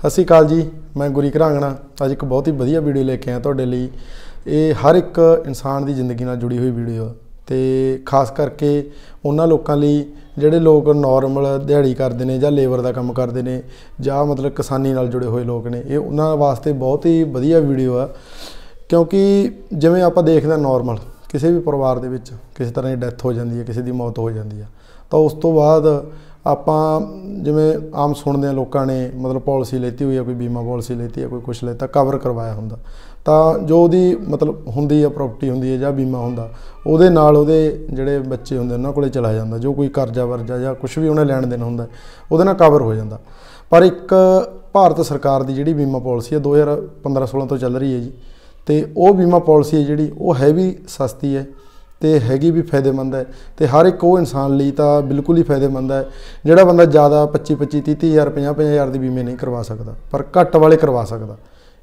ਸਤਿ ਸ਼੍ਰੀ ਅਕਾਲ ਜੀ ਮੈਂ ਗੁਰੀ ਘਰਾਂਗਣਾ ਅੱਜ ਇੱਕ ਬਹੁਤ ਹੀ ਵਧੀਆ ਵੀਡੀਓ ਲੈ ਕੇ ਆਇਆ ਤੁਹਾਡੇ ਲਈ ਇਹ ਹਰ ਇੱਕ ਇਨਸਾਨ ਦੀ ਜ਼ਿੰਦਗੀ ਨਾਲ ਜੁੜੀ ਹੋਈ ਵੀਡੀਓ ਤੇ ਖਾਸ ਕਰਕੇ ਉਹਨਾਂ ਲੋਕਾਂ ਲਈ ਜਿਹੜੇ ਲੋਕ ਨਾਰਮਲ ਦਿਹਾੜੀ ਕਰਦੇ ਨੇ ਜਾਂ ਲੇਬਰ ਦਾ ਕੰਮ ਕਰਦੇ ਨੇ ਜਾਂ ਮਤਲਬ ਕਿਸਾਨੀ ਨਾਲ ਜੁੜੇ ਹੋਏ ਲੋਕ ਨੇ ਇਹ ਉਹਨਾਂ ਵਾਸਤੇ ਬਹੁਤ ਹੀ ਵਧੀਆ ਵੀਡੀਓ ਆ ਕਿਉਂਕਿ ਜਿਵੇਂ ਆਪਾਂ ਦੇਖਦੇ ਆ ਨਾਰਮਲ ਕਿਸੇ ਵੀ ਪਰਿਵਾਰ ਦੇ ਵਿੱਚ ਕਿਸੇ ਤਰ੍ਹਾਂ ਦੀ ਡੈਥ ਹੋ ਜਾਂਦੀ ਹੈ ਕਿਸੇ ਦੀ ਮੌਤ ਹੋ ਜਾਂਦੀ ਹੈ ਤਾਂ ਉਸ ਤੋਂ ਬਾਅਦ ਆਪਾਂ ਜਿਵੇਂ ਆਮ ਸੁਣਦੇ ਆ ਲੋਕਾਂ ਨੇ ਮਤਲਬ ਪਾਲਿਸੀ ਲੈਤੀ ਹੋਈ ਆ ਕੋਈ ਬੀਮਾ ਪਾਲਿਸੀ ਲੈਤੀ ਆ ਕੋਈ ਕੁਛ ਲੈਤਾ ਕਵਰ ਕਰਵਾਇਆ ਹੁੰਦਾ ਤਾਂ ਜੋ ਉਹਦੀ ਮਤਲਬ ਹੁੰਦੀ ਆ ਪ੍ਰਾਪਰਟੀ ਹੁੰਦੀ ਆ ਜਾਂ ਬੀਮਾ ਹੁੰਦਾ ਉਹਦੇ ਨਾਲ ਉਹਦੇ ਜਿਹੜੇ ਬੱਚੇ ਹੁੰਦੇ ਉਹਨਾਂ ਕੋਲੇ ਚਲਾ ਜਾਂਦਾ ਜੋ ਕੋਈ ਕਰਜ਼ਾ ਵਰਜਾ ਜਾਂ ਕੁਝ ਵੀ ਉਹਨੇ ਲੈਣ ਦੇਣ ਹੁੰਦਾ ਉਹਦੇ ਨਾਲ ਕਵਰ ਹੋ ਜਾਂਦਾ ਪਰ ਇੱਕ ਭਾਰਤ ਸਰਕਾਰ ਦੀ ਜਿਹੜੀ ਬੀਮਾ ਪਾਲਿਸੀ ਆ 2015-16 ਤੋਂ ਚੱਲ ਰਹੀ ਹੈ ਜੀ ਤੇ ਉਹ ਬੀਮਾ ਪਾਲਿਸੀ ਹੈ ਜਿਹੜੀ ਉਹ ਹੈ ਵੀ ਸਸਤੀ ਹੈ ਤੇ ਹੈਗੀ ਵੀ ਫਾਇਦੇਮੰਦ ਹੈ ਤੇ ਹਰ ਇੱਕ ਉਹ ਇਨਸਾਨ ਲਈ ਤਾਂ ਬਿਲਕੁਲ ਹੀ ਫਾਇਦੇਮੰਦ ਹੈ ਜਿਹੜਾ ਬੰਦਾ ਜ਼ਿਆਦਾ 25 25 30 30000 50 50000 ਦੀ ਬੀਮੇ ਨਹੀਂ ਕਰਵਾ ਸਕਦਾ ਪਰ ਘੱਟ ਵਾਲੇ ਕਰਵਾ ਸਕਦਾ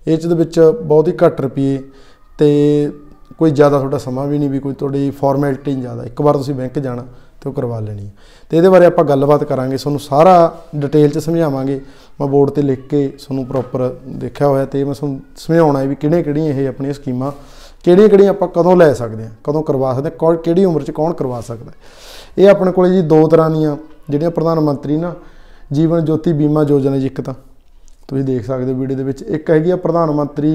ਇਹ ਚ ਦੇ ਵਿੱਚ ਬਹੁਤ ਹੀ ਘੱਟ ਰੁਪਏ ਤੇ ਕੋਈ ਜ਼ਿਆਦਾ ਤੁਹਾਡਾ ਸਮਾਂ ਵੀ ਨਹੀਂ ਵੀ ਕੋਈ ਤੁਹਾਡੀ ਫਾਰਮੈਲਿਟੀ ਨਹੀਂ ਜ਼ਿਆਦਾ ਇੱਕ ਵਾਰ ਤੁਸੀਂ ਬੈਂਕ ਜਾਣਾ ਤੇ ਉਹ ਕਰਵਾ ਲੈਣੀ ਤੇ ਇਹਦੇ ਬਾਰੇ ਆਪਾਂ ਗੱਲਬਾਤ ਕਰਾਂਗੇ ਤੁਹਾਨੂੰ ਸਾਰਾ ਡਿਟੇਲ ਚ ਸਮਝਾਵਾਂਗੇ ਮੈਂ ਬੋਰਡ ਤੇ ਲਿਖ ਕੇ ਤੁਹਾਨੂੰ ਪ੍ਰੋਪਰ ਦੇਖਿਆ ਹੋਇਆ ਤੇ ਮੈਂ ਤੁਹਾਨੂੰ ਸਮਝਾਉਣਾ ਹੈ ਵੀ ਕਿਹੜੇ ਕਿਹੜੀਆਂ ਇਹ ਆਪਣੀਆਂ ਸਕੀਮਾਂ ਕਿਹੜੀਆਂ ਕਿਹੜੀਆਂ ਆਪਾਂ ਕਦੋਂ ਲੈ ਸਕਦੇ ਹਾਂ ਕਦੋਂ ਕਰਵਾ ਸਕਦੇ ਹਾਂ ਕਿਹੜੀ ਉਮਰ 'ਚ ਕੌਣ ਕਰਵਾ ਸਕਦਾ ਇਹ ਆਪਣੇ ਕੋਲੇ ਜੀ ਦੋ ਤਰ੍ਹਾਂ ਦੀਆਂ ਜਿਹੜੀਆਂ ਪ੍ਰਧਾਨ ਮੰਤਰੀ ਨਾ ਜੀਵਨ ਜੋਤੀ ਬੀਮਾ ਯੋਜਨਾ ਜੀ ਇੱਕ ਤਾਂ ਤੁਸੀਂ ਦੇਖ ਸਕਦੇ ਹੋ ਵੀਡੀਓ ਦੇ ਵਿੱਚ ਇੱਕ ਹੈਗੀ ਆ ਪ੍ਰਧਾਨ ਮੰਤਰੀ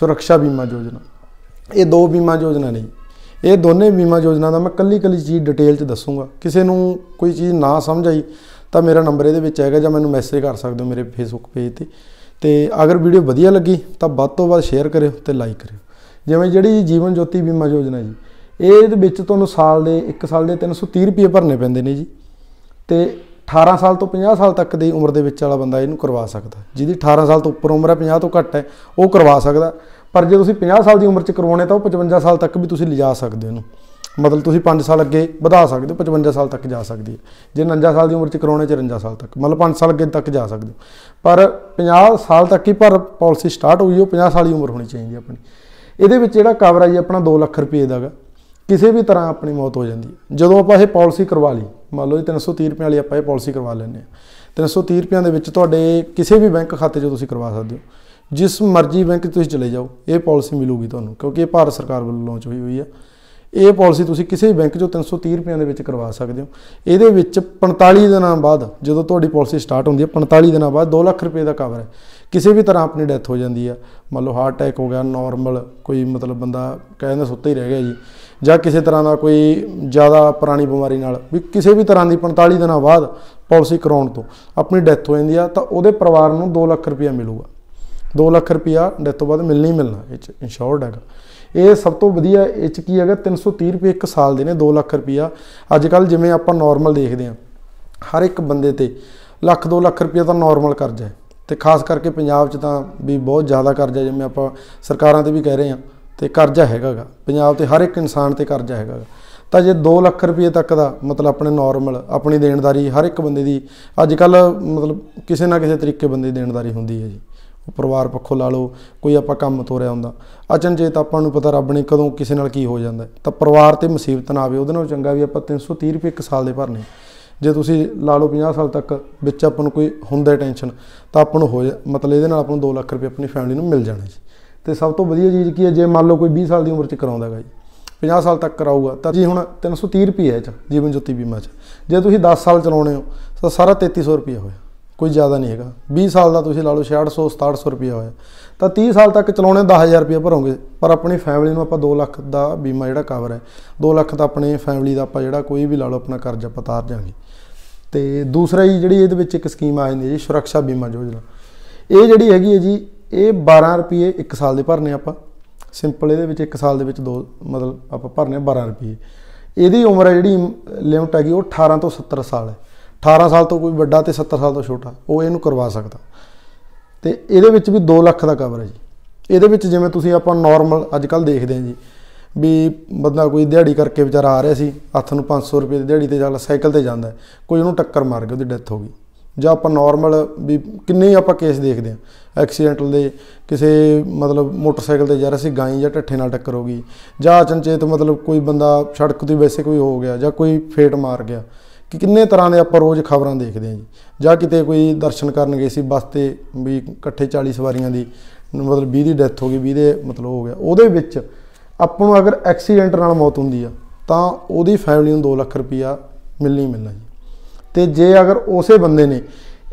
ਸੁਰੱਖਿਆ ਬੀਮਾ ਯੋਜਨਾ ਇਹ ਦੋ ਬੀਮਾ ਯੋਜਨਾ ਨੇ ਇਹ ਦੋਨੇ ਬੀਮਾ ਯੋਜਨਾ ਦਾ ਮੈਂ ਕੱਲੀ ਕੱਲੀ ਚੀਜ਼ ਡਿਟੇਲ 'ਚ ਦੱਸੂਗਾ ਕਿਸੇ ਨੂੰ ਕੋਈ ਚੀਜ਼ ਨਾ ਸਮਝ ਆਈ ਤਾਂ ਮੇਰਾ ਨੰਬਰ ਇਹਦੇ ਵਿੱਚ ਹੈਗਾ ਜਾਂ ਮੈਨੂੰ ਮੈਸੇਜ ਕਰ ਸਕਦੇ ਹੋ ਮੇਰੇ ਫੇਸਬੁੱਕ ਪੇਜ ਤੇ ਤੇ ਅਗਰ ਵੀਡੀਓ ਵਧੀਆ ਲੱਗੀ ਤਾਂ ਵੱਧ ਤੋਂ ਵੱਧ ਸ਼ੇਅਰ ਕਰਿਓ ਤੇ ਲਾਈਕ ਕਰਿਓ ਜਿਵੇਂ ਜਿਹੜੀ ਜੀਵਨ ਜੋਤੀ ਬੀਮਾ ਯੋਜਨਾ ਜੀ ਇਹਦੇ ਵਿੱਚ ਤੁਹਾਨੂੰ ਸਾਲ ਦੇ 1 ਸਾਲ ਦੇ 330 ਰੁਪਏ ਭਰਨੇ ਪੈਂਦੇ ਨੇ ਜੀ ਤੇ 18 ਸਾਲ ਤੋਂ 50 ਸਾਲ ਤੱਕ ਦੀ ਉਮਰ ਦੇ ਵਿੱਚ ਵਾਲਾ ਬੰਦਾ ਇਹਨੂੰ ਕਰਵਾ ਸਕਦਾ ਜਿਹਦੀ 18 ਸਾਲ ਤੋਂ ਉੱਪਰ ਉਮਰ ਹੈ 50 ਤੋਂ ਘੱਟ ਹੈ ਉਹ ਕਰਵਾ ਸਕਦਾ ਪਰ ਜੇ ਤੁਸੀਂ 50 ਸਾਲ ਦੀ ਉਮਰ 'ਚ ਕਰਵਾਉਣੇ ਤਾਂ ਉਹ 55 ਸਾਲ ਤੱਕ ਵੀ ਤੁਸੀਂ ਲਿਜਾ ਸਕਦੇ ਹੋ ਇਹਨੂੰ ਮਤਲਬ ਤੁਸੀਂ 5 ਸਾਲ ਅੱਗੇ ਵਧਾ ਸਕਦੇ ਹੋ 55 ਸਾਲ ਤੱਕ ਜਾ ਸਕਦੀ ਹੈ ਜੇ 49 ਸਾਲ ਦੀ ਉਮਰ 'ਚ ਕਰਾਉਣੇ 54 ਸਾਲ ਤੱਕ ਮਤਲਬ 5 ਸਾਲ ਅੱਗੇ ਤੱਕ ਜਾ ਸਕਦੇ ਹੋ ਪਰ 50 ਸਾਲ ਤੱਕ ਹੀ ਪਰ ਪਾਲਿਸੀ ਸਟਾਰਟ ਹੋਈ ਉਹ 50 ਸਾਲ ਦੀ ਉਮਰ ਹੋਣੀ ਚਾਹੀਦੀ ਆਪਣੀ ਇਹਦੇ ਵਿੱਚ ਜਿਹੜਾ ਕਵਰੇਜ ਆਪਣਾ 2 ਲੱਖ ਰੁਪਏ ਦਾ ਹੈਗਾ ਕਿਸੇ ਵੀ ਤਰ੍ਹਾਂ ਆਪਣੀ ਮੌਤ ਹੋ ਜਾਂਦੀ ਹੈ ਜਦੋਂ ਆਪਾਂ ਇਹ ਪਾਲਿਸੀ ਕਰਵਾ ਲਈ ਮੰਨ ਲਓ ਜੀ 330 ਰੁਪਏ ਵਾਲੀ ਆਪਾਂ ਇਹ ਪਾਲਿਸੀ ਕਰਵਾ ਲੈਂਦੇ ਆ 330 ਰੁਪਏ ਦੇ ਵਿੱਚ ਤੁਹਾਡੇ ਕਿਸੇ ਵੀ ਬੈਂਕ ਖਾਤੇ 'ਚ ਤੁਸੀਂ ਕਰਵਾ ਸਕਦੇ ਹੋ ਜਿਸ ਮਰਜ਼ੀ ਬੈਂਕ 'ਚ ਤੁਸੀਂ ਚਲੇ ਜਾਓ ਇਹ ਪਾਲਿਸੀ ਮਿਲੂਗੀ ਤੁਹਾਨੂੰ ਕਿਉਂਕਿ ਇਹ ਭਾਰਤ ਸਰਕਾਰ ਵੱਲੋਂ ਲਾਂਚ ਹੋਈ ਹੋਈ ਆ ਇਹ ਪਾਲਿਸੀ ਤੁਸੀਂ ਕਿਸੇ ਵੀ ਬੈਂਕ 'ਚੋਂ 330 ਰੁਪਏ ਦੇ ਵਿੱਚ ਕਰਵਾ ਸਕਦੇ ਹੋ ਇਹਦੇ ਵਿੱਚ 45 ਦਿਨਾਂ ਬਾਅਦ ਜਦੋਂ ਤੁਹਾਡੀ ਪਾਲਿਸੀ ਸਟਾਰਟ ਹੁੰਦੀ ਹੈ 45 ਦਿਨਾਂ ਬਾਅਦ 2 ਲੱਖ ਰੁਪਏ ਦਾ ਕਵਰ ਹੈ ਕਿਸੇ ਵੀ ਤਰ੍ਹਾਂ ਆਪਣੀ ਡੈਥ ਹੋ ਜਾਂਦੀ ਆ ਮੰਨ ਲਓ ਹਾਰਟ ਅਟੈਕ ਹੋ ਗਿਆ ਨਾਰਮਲ ਕੋਈ ਮਤਲਬ ਬੰਦਾ ਕਹਿੰਦਾ ਸੁੱਤਾ ਹੀ ਰਹਿ ਗਿਆ ਜੀ ਜਾਂ ਕਿਸੇ ਤਰ੍ਹਾਂ ਦਾ ਕੋਈ ਜ਼ਿਆਦਾ ਪੁਰਾਣੀ ਬਿਮਾਰੀ ਨਾਲ ਵੀ ਕਿਸੇ ਵੀ ਤਰ੍ਹਾਂ ਦੀ 45 ਦਿਨਾਂ ਬਾਅਦ ਪਾਲਿਸੀ ਕਰਾਉਣ ਤੋਂ ਆਪਣੀ ਡੈਥ ਹੋ ਜਾਂਦੀ ਆ ਤਾਂ ਉਹਦੇ ਪਰਿਵਾਰ ਨੂੰ 2 ਲੱਖ ਰੁਪਇਆ ਮਿਲੂਗਾ 2 ਲੱਖ ਰੁਪਇਆ ਡੈਥ ਤੋਂ ਬਾਅਦ ਮਿਲਣੀ ਮਿਲਣਾ ਇਹ ਚ ਇੰਸ਼ੋਰਡ ਹੈਗਾ ਇਹ ਸਭ ਤੋਂ ਵਧੀਆ ਇਹ ਚ ਕੀ ਹੈਗਾ 330 ਰੁਪਏ ਇੱਕ ਸਾਲ ਦੇ ਨੇ 2 ਲੱਖ ਰੁਪਇਆ ਅੱਜ ਕੱਲ ਜਿਵੇਂ ਆਪਾਂ ਨਾਰਮਲ ਦੇਖਦੇ ਆ ਹਰ ਇੱਕ ਬੰਦੇ ਤੇ ਲੱਖ 2 ਲੱਖ ਰੁਪਇਆ ਤਾਂ ਨਾਰਮਲ ਕਰਜ਼ਾ ਹੈ ਤੇ ਖਾਸ ਕਰਕੇ ਪੰਜਾਬ 'ਚ ਤਾਂ ਵੀ ਬਹੁਤ ਜ਼ਿਆਦਾ ਕਰਜ਼ਾ ਜਿਵੇਂ ਆਪਾਂ ਸਰਕਾਰਾਂ ਤੇ ਵੀ ਕਹਿ ਰਹੇ ਆ ਤੇ ਕਰਜ਼ਾ ਹੈਗਾਗਾ ਪੰਜਾਬ ਤੇ ਹਰ ਇੱਕ ਇਨਸਾਨ ਤੇ ਕਰਜ਼ਾ ਹੈਗਾਗਾ ਤਾਂ ਜੇ 2 ਲੱਖ ਰੁਪਏ ਤੱਕ ਦਾ ਮਤਲਬ ਆਪਣੇ ਨਾਰਮਲ ਆਪਣੀ ਦੇਣਦਾਰੀ ਹਰ ਇੱਕ ਬੰਦੇ ਦੀ ਅੱਜ ਕੱਲ ਮਤਲਬ ਕਿਸੇ ਨਾ ਕਿਸੇ ਤਰੀਕੇ ਬੰਦੇ ਦੀ ਦੇਣਦਾਰੀ ਹੁੰਦੀ ਹੈ ਜੀ ਉਹ ਪਰਿਵਾਰ ਪੱਖੋਂ ਲਾ ਲਓ ਕੋਈ ਆਪਾਂ ਕੰਮ ਤੋਰਿਆ ਹੁੰਦਾ ਅਚਨਚੇਤ ਆਪਾਂ ਨੂੰ ਪਤਾ ਰੱਬ ਨੇ ਕਦੋਂ ਕਿਸੇ ਨਾਲ ਕੀ ਹੋ ਜਾਂਦਾ ਤਾਂ ਪਰਿਵਾਰ ਤੇ ਮੁਸੀਬਤ ਨਾ ਆਵੇ ਉਹਦੇ ਨਾਲੋਂ ਚੰਗਾ ਵੀ ਆਪਾਂ 330 ਰੁਪਏ ਇੱਕ ਸਾਲ ਦੇ ਭਰਨੇ ਜੇ ਤੁਸੀਂ ਲਾ ਲਓ 50 ਸਾਲ ਤੱਕ ਵਿੱਚ ਆਪਾਂ ਨੂੰ ਕੋਈ ਹੁੰਦਾ ਟੈਨਸ਼ਨ ਤਾਂ ਆਪਾਂ ਨੂੰ ਹੋ ਮਤਲਬ ਇਹਦੇ ਨਾਲ ਆਪਾਂ ਨੂੰ 2 ਲੱਖ ਰੁਪਏ ਆਪਣੀ ਫੈਮਿਲੀ ਨੂੰ ਮਿਲ ਜਾਣਾ ਜੀ ਤੇ ਸਭ ਤੋਂ ਵਧੀਆ ਚੀਜ਼ ਕੀ ਹੈ ਜੇ ਮੰਨ ਲਓ ਕੋਈ 20 ਸਾਲ ਦੀ ਉਮਰ 'ਚ ਕਰਾਉਂਦਾ ਹੈਗਾ ਜੀ 50 ਸਾਲ ਤੱਕ ਕਰਾਊਗਾ ਤਾਂ ਜੀ ਹੁਣ 330 ਰੁਪਏ ਹੈ ਚ ਜੀਵਨ ਜੋਤੀ ਬੀਮਾ 'ਚ ਜੇ ਤੁਸੀਂ 10 ਸਾਲ ਚਲਾਉਣੇ ਹੋ ਤਾਂ ਸਾਰਾ 3300 ਰੁਪਏ ਹੋਇਆ ਕੋਈ ਜ਼ਿਆਦਾ ਨਹੀਂ ਹੈਗਾ 20 ਸਾਲ ਦਾ ਤੁਸੀਂ ਲਾ ਲਓ 6600 6700 ਰੁਪਏ ਹੋਇਆ ਤਾਂ 30 ਸਾਲ ਤੱਕ ਚਲਾਉਣੇ 10000 ਰੁਪਏ ਭਰੋਗੇ ਪਰ ਆਪਣੀ ਫੈਮਿਲੀ ਨੂੰ ਆਪਾਂ 2 ਲੱਖ ਦਾ ਬੀਮਾ ਜਿਹੜਾ ਕਵਰ ਹੈ 2 ਲੱਖ ਦਾ ਆਪਣੇ ਫੈਮਿਲੀ ਦਾ ਆਪਾਂ ਜਿਹੜਾ ਕੋਈ ਵੀ ਲਾ ਲਓ ਆਪਣਾ ਕਰਜ਼ਾ ਪਤਾਰ ਜਾਾਂਗੇ ਤੇ ਦੂਸਰਾ ਜੀ ਜਿਹੜੀ ਇਹਦੇ ਵਿੱਚ ਇੱਕ ਸਕੀਮ ਆ ਜਾਂਦੀ ਹੈ ਜੀ ਸੁਰੱਖਿਆ ਬੀਮਾ ਯੋਜਨਾ ਇਹ ਜਿਹੜੀ ਹੈਗੀ ਹੈ ਜੀ ਇਹ 12 ਰੁਪਏ 1 ਸਾਲ ਦੇ ਭਰਨੇ ਆਪਾਂ ਸਿੰਪਲ ਇਹਦੇ ਵਿੱਚ 1 ਸਾਲ ਦੇ ਵਿੱਚ ਦੋ ਮਤਲਬ ਆਪਾਂ ਭਰਨੇ 12 ਰੁਪਏ ਇਹਦੀ ਉਮਰ ਹੈ ਜਿਹੜੀ ਲਿਮਟ ਹੈਗੀ ਉਹ 18 ਤੋਂ 70 ਸਾਲ ਹੈ 18 ਸਾਲ ਤੋਂ ਕੋਈ ਵੱਡਾ ਤੇ 70 ਸਾਲ ਤੋਂ ਛੋਟਾ ਉਹ ਇਹਨੂੰ ਕਰਵਾ ਸਕਦਾ ਤੇ ਇਹਦੇ ਵਿੱਚ ਵੀ 2 ਲੱਖ ਦਾ ਕਵਰ ਹੈ ਜੀ ਇਹਦੇ ਵਿੱਚ ਜਿਵੇਂ ਤੁਸੀਂ ਆਪਾਂ ਨਾਰਮਲ ਅੱਜ ਕੱਲ ਦੇਖਦੇ ਆਂ ਜੀ ਵੀ ਬੰਦਾ ਕੋਈ ਦਿਹਾੜੀ ਕਰਕੇ ਵਿਚਾਰਾ ਆ ਰਿਹਾ ਸੀ ਹੱਥ ਨੂੰ 500 ਰੁਪਏ ਦੀ ਦਿਹਾੜੀ ਤੇ ਚੱਲ ਸਾਈਕਲ ਤੇ ਜਾਂਦਾ ਕੋਈ ਉਹਨੂੰ ਟੱਕਰ ਮਾਰ ਗਿਆ ਉਹਦੀ ਡੈਥ ਹੋ ਗਈ ਜਾਂ ਆਪਾਂ ਨਾਰਮਲ ਵੀ ਕਿੰਨੇ ਹੀ ਆਪਾਂ ਕੇਸ ਦੇਖਦੇ ਆ ਐਕਸੀਡੈਂਟਲ ਦੇ ਕਿਸੇ ਮਤਲਬ ਮੋਟਰਸਾਈਕਲ ਤੇ ਜਾ ਰਿਹਾ ਸੀ ਗਾਈ ਜਾਂ ਟੱਠੇ ਨਾਲ ਟੱਕਰ ਹੋ ਗਈ ਜਾਂ ਅਚਨਚੇਤ ਮਤਲਬ ਕੋਈ ਬੰਦਾ ਸੜਕ ਤੇ ਵੈਸੇ ਕੋਈ ਹੋ ਗਿਆ ਜਾਂ ਕੋਈ ਫੇਟ ਮਾਰ ਗਿਆ ਕਿ ਕਿੰਨੇ ਤਰ੍ਹਾਂ ਦੇ ਆਪਾਂ ਰੋਜ਼ ਖਬਰਾਂ ਦੇਖਦੇ ਆ ਜੀ ਜਾਂ ਕਿਤੇ ਕੋਈ ਦਰਸ਼ਨ ਕਰਨ ਗਏ ਸੀ ਬੱਸ ਤੇ ਵੀ ਇਕੱਠੇ 40 ਸਵਾਰੀਆਂ ਦੀ ਮਤਲਬ 20 ਦੀ ਡੈਥ ਹੋ ਗਈ 20 ਦੇ ਮਤਲਬ ਹੋ ਗਿਆ ਉਹਦੇ ਵਿੱਚ ਆਪਾਂ ਨੂੰ ਅਗਰ ਐਕਸੀਡੈਂਟ ਨਾਲ ਮੌਤ ਹੁੰਦੀ ਆ ਤਾਂ ਉਹਦੀ ਫੈਮਿਲੀ ਨੂੰ 2 ਲੱਖ ਰੁਪਇਆ ਮਿਲਣੀ ਮਿਲਣਾ ਜੀ ਤੇ ਜੇ ਅਗਰ ਉਸੇ ਬੰਦੇ ਨੇ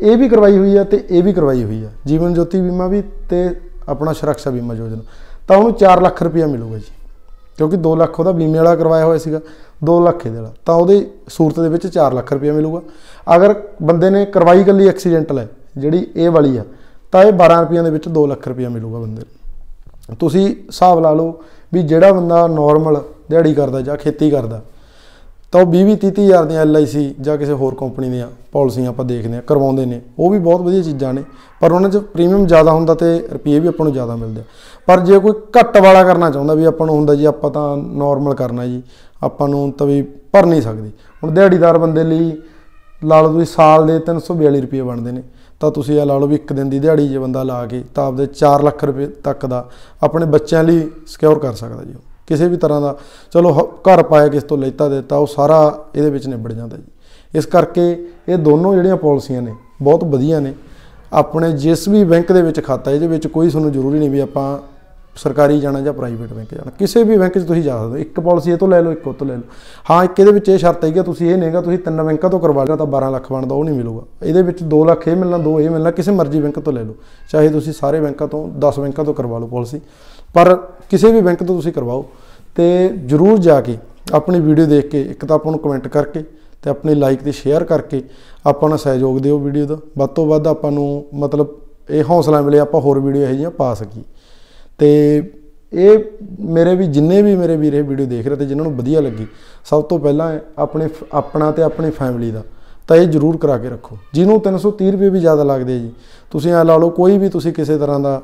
ਇਹ ਵੀ ਕਰਵਾਈ ਹੋਈ ਆ ਤੇ ਇਹ ਵੀ ਕਰਵਾਈ ਹੋਈ ਆ ਜੀਵਨ ਜੋਤੀ ਬੀਮਾ ਵੀ ਤੇ ਆਪਣਾ ਸੁਰੱਖਿਆ ਬੀਮਾ ਯੋਜਨਾ ਤਾਂ ਉਹਨੂੰ 4 ਲੱਖ ਰੁਪਇਆ ਮਿਲੂਗਾ ਜੀ ਕਿਉਂਕਿ 2 ਲੱਖ ਉਹਦਾ ਬੀਮੇ ਵਾਲਾ ਕਰਵਾਇਆ ਹੋਇਆ ਸੀਗਾ 2 ਲੱਖ ਇਹਦੇ ਵਾਲਾ ਤਾਂ ਉਹਦੇ ਸੂਰਤ ਦੇ ਵਿੱਚ 4 ਲੱਖ ਰੁਪਇਆ ਮਿਲੂਗਾ ਅਗਰ ਬੰਦੇ ਨੇ ਕਰਵਾਈ ਕੱਲੀ ਐਕਸੀਡੈਂਟਲ ਹੈ ਜਿਹੜੀ ਇਹ ਵਾਲੀ ਆ ਤਾਂ ਇਹ 12 ਰੁਪਈਆਂ ਦੇ ਵਿੱਚ 2 ਲੱਖ ਰੁਪਇਆ ਮਿਲੂਗਾ ਬੰਦੇ ਨੂੰ ਤੁਸੀਂ ਹਿਸਾਬ ਲਾ ਲਓ ਵੀ ਜਿਹੜਾ ਬੰਦਾ ਨਾਰਮਲ ਦਿਹਾੜੀ ਕਰਦਾ ਜਾਂ ਖੇਤੀ ਕਰਦਾ ਤਾਂ ਉਹ 20 30 ਹਜ਼ਾਰ ਦੀਆਂ LIC ਜਾਂ ਕਿਸੇ ਹੋਰ ਕੰਪਨੀ ਦੀਆਂ ਪਾਲਿਸੀਆਂ ਆਪਾਂ ਦੇਖਦੇ ਆ ਕਰਵਾਉਂਦੇ ਨੇ ਉਹ ਵੀ ਬਹੁਤ ਵਧੀਆ ਚੀਜ਼ਾਂ ਨੇ ਪਰ ਉਹਨਾਂ 'ਚ ਪ੍ਰੀਮੀਅਮ ਜ਼ਿਆਦਾ ਹੁੰਦਾ ਤੇ ਰੁਪਏ ਵੀ ਆਪਾਂ ਨੂੰ ਜ਼ਿਆਦਾ ਮਿਲਦੇ ਪਰ ਜੇ ਕੋਈ ਘੱਟ ਵਾਲਾ ਕਰਨਾ ਚਾਹੁੰਦਾ ਵੀ ਆਪਾਂ ਨੂੰ ਹੁੰਦਾ ਜੀ ਆਪਾਂ ਤਾਂ ਨਾਰਮਲ ਕਰਨਾ ਜੀ ਆਪਾਂ ਨੂੰ ਤਾਂ ਵੀ ਭਰ ਨਹੀਂ ਸਕਦੇ ਹੁਣ ਦਿਹਾੜੀਦਾਰ ਬੰਦੇ ਲਈ ਲਾ ਲਓ ਤੁਸੀਂ ਸਾਲ ਦੇ 342 ਰੁਪਏ ਬਣਦੇ ਨੇ ਤਾਂ ਤੁਸੀਂ ਇਹ ਲਾ ਲਓ ਵੀ ਇੱਕ ਦਿਨ ਦੀ ਦਿਹਾੜੀ ਜੇ ਬੰਦਾ ਲਾ ਕੇ ਤਾਂ ਆਪਦੇ 4 ਲੱਖ ਰੁਪਏ ਤੱਕ ਦਾ ਆਪਣੇ ਬੱਚਿਆਂ ਲਈ ਸਿਕਿਉਰ ਕਰ ਸਕਦਾ ਜੀ ਕਿਸੇ ਵੀ ਤਰ੍ਹਾਂ ਦਾ ਚਲੋ ਘਰ ਪਾਇਆ ਕਿਸ ਤੋਂ ਲੈਤਾ ਦਿੱਤਾ ਉਹ ਸਾਰਾ ਇਹਦੇ ਵਿੱਚ ਨਿਬੜ ਜਾਂਦਾ ਜੀ ਇਸ ਕਰਕੇ ਇਹ ਦੋਨੋਂ ਜਿਹੜੀਆਂ ਪਾਲਿਸੀਆਂ ਨੇ ਬਹੁਤ ਵਧੀਆ ਨੇ ਆਪਣੇ ਜਿਸ ਵੀ ਬੈਂਕ ਦੇ ਵਿੱਚ ਖਾਤਾ ਇਹਦੇ ਵਿੱਚ ਕੋਈ ਤੁਹਾਨੂੰ ਜ਼ਰੂਰੀ ਨਹੀਂ ਵੀ ਆਪਾਂ ਸਰਕਾਰੀ ਜਾਣਾ ਜਾਂ ਪ੍ਰਾਈਵੇਟ ਬੈਂਕ ਜਾਣਾ ਕਿਸੇ ਵੀ ਬੈਂਕ 'ਚ ਤੁਸੀਂ ਜਾ ਸਕਦੇ ਹੋ ਇੱਕ ਪਾਲਿਸੀ ਇਹ ਤੋਂ ਲੈ ਲਓ ਇੱਕ ਉਹ ਤੋਂ ਲੈ ਲਓ ਹਾਂ ਇੱਕ ਇਹਦੇ ਵਿੱਚ ਇਹ ਸ਼ਰਤ ਹੈਗੀ ਤੁਸੀਂ ਇਹ ਨਹੀਂਗਾ ਤੁਸੀਂ ਤਿੰਨ ਬੈਂਕਾਂ ਤੋਂ ਕਰਵਾ ਲਿਆ ਤਾਂ 12 ਲੱਖ ਬਣਦਾ ਉਹ ਨਹੀਂ ਮਿਲੂਗਾ ਇਹਦੇ ਵਿੱਚ 2 ਲੱਖ ਇਹ ਮਿਲਣਾ 2 ਇਹ ਮਿਲਣਾ ਕਿਸੇ ਮਰਜ਼ੀ ਬੈਂਕ ਤੋਂ ਲੈ ਲਓ ਚਾਹੇ ਤੁਸੀਂ ਸਾਰੇ ਬੈਂਕਾਂ ਤੋਂ 10 ਬੈਂਕਾਂ ਤੋਂ ਕਰਵਾ ਲਓ ਪਾਲਿਸੀ ਪਰ ਕਿਸੇ ਵੀ ਬੈਂਕ ਤੋਂ ਤੁਸੀਂ ਕਰਵਾਓ ਤੇ ਜਰੂਰ ਜਾ ਕੇ ਆਪਣੀ ਵੀਡੀਓ ਦੇਖ ਕੇ ਇੱਕ ਤਾਂ ਆਪਾਂ ਨੂੰ ਕਮੈਂਟ ਕਰਕੇ ਤੇ ਆਪਣੇ ਲਾਈਕ ਤੇ ਸ਼ੇਅਰ ਕਰਕੇ ਆਪਾਂ ਸਹਿਯੋਗ ਦਿਓ ਵੀਡੀਓ ਦਾ ਵੱਧ ਤੋਂ ਵੱਧ ਆਪਾਂ ਨੂੰ ਮਤਲਬ ਇਹ ਹੌਸਲਾ ਮਿਲੇ ਆਪਾਂ ਹੋਰ ਵੀਡੀਓ ਇਹ ਜੀਆਂ ਪਾ ਸਕੀਏ ਤੇ ਇਹ ਮੇਰੇ ਵੀ ਜਿੰਨੇ ਵੀ ਮੇਰੇ ਵੀਰੇ ਵੀਡੀਓ ਦੇਖ ਰਹੇ ਤੇ ਜਿਨ੍ਹਾਂ ਨੂੰ ਵਧੀਆ ਲੱਗੀ ਸਭ ਤੋਂ ਪਹਿਲਾਂ ਆਪਣੇ ਆਪਣਾ ਤੇ ਆਪਣੀ ਫੈਮਿਲੀ ਦਾ ਤਾਂ ਇਹ ਜ਼ਰੂਰ ਕਰਾ ਕੇ ਰੱਖੋ ਜਿਹਨੂੰ 330 ਰੁਪਏ ਵੀ ਜ਼ਿਆਦਾ ਲੱਗਦੇ ਜੀ ਤੁਸੀਂ ਆ ਲਾ ਲਓ ਕੋਈ ਵੀ ਤੁਸੀਂ ਕਿਸੇ ਤਰ੍ਹਾਂ ਦਾ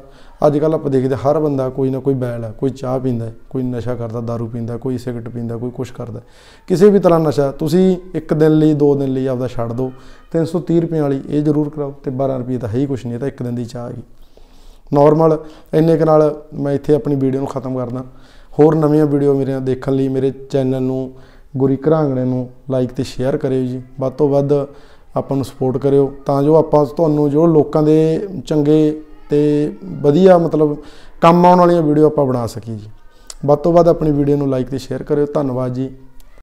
ਅੱਜ ਕੱਲ ਆਪਾਂ ਦੇਖਦੇ ਹਰ ਬੰਦਾ ਕੋਈ ਨਾ ਕੋਈ ਬੈਲ ਹੈ ਕੋਈ ਚਾਹ ਪੀਂਦਾ ਕੋਈ ਨਸ਼ਾ ਕਰਦਾ दारू ਪੀਂਦਾ ਕੋਈ ਸਿਗਰਟ ਪੀਂਦਾ ਕੋਈ ਕੁਛ ਕਰਦਾ ਕਿਸੇ ਵੀ ਤਰ੍ਹਾਂ ਨਸ਼ਾ ਤੁਸੀਂ ਇੱਕ ਦਿਨ ਲਈ ਦੋ ਦਿਨ ਲਈ ਆਪਦਾ ਛੱਡ ਦਿਓ 330 ਰੁਪਏ ਵਾਲੀ ਇਹ ਜ਼ਰੂਰ ਕਰਾਓ ਤੇ 12 ਰੁਪਏ ਤਾਂ ਹੈ ਹੀ ਕੁਛ ਨਹੀਂ ਇਹ ਤਾਂ ਇੱਕ ਦਿਨ ਦੀ ਚਾਹ ਹੈਗੀ ਨਾਰਮਲ ਇੰਨੇ ਕ ਨਾਲ ਮੈਂ ਇੱਥੇ ਆਪਣੀ ਵੀਡੀਓ ਨੂੰ ਖਤਮ ਕਰਦਾ ਹੋਰ ਨਵੀਆਂ ਵੀਡੀਓ ਮੇਰੇ ਦੇਖਣ ਲਈ ਮੇਰੇ ਚੈਨਲ ਨੂੰ ਗੁਰੀ ਘਰਾਂਗਣੇ ਨੂੰ ਲਾਈਕ ਤੇ ਸ਼ੇਅਰ ਕਰਿਓ ਜੀ ਵੱਧ ਤੋਂ ਵੱਧ ਆਪਾਂ ਨੂੰ ਸਪੋਰਟ ਕਰਿਓ ਤਾਂ ਜੋ ਆਪਾਂ ਤੁਹਾਨੂੰ ਜੋ ਲੋਕਾਂ ਦੇ ਚੰਗੇ ਤੇ ਵਧੀਆ ਮਤਲਬ ਕੰਮ ਆਉਣ ਵਾਲੀਆਂ ਵੀਡੀਓ ਆਪਾਂ ਬਣਾ ਸਕੀਏ ਜੀ ਵੱਧ ਤੋਂ ਵੱਧ ਆਪਣੀ ਵੀਡੀਓ ਨੂੰ ਲਾਈਕ ਤੇ ਸ਼ੇਅਰ ਕਰਿਓ ਧੰਨਵਾਦ ਜੀ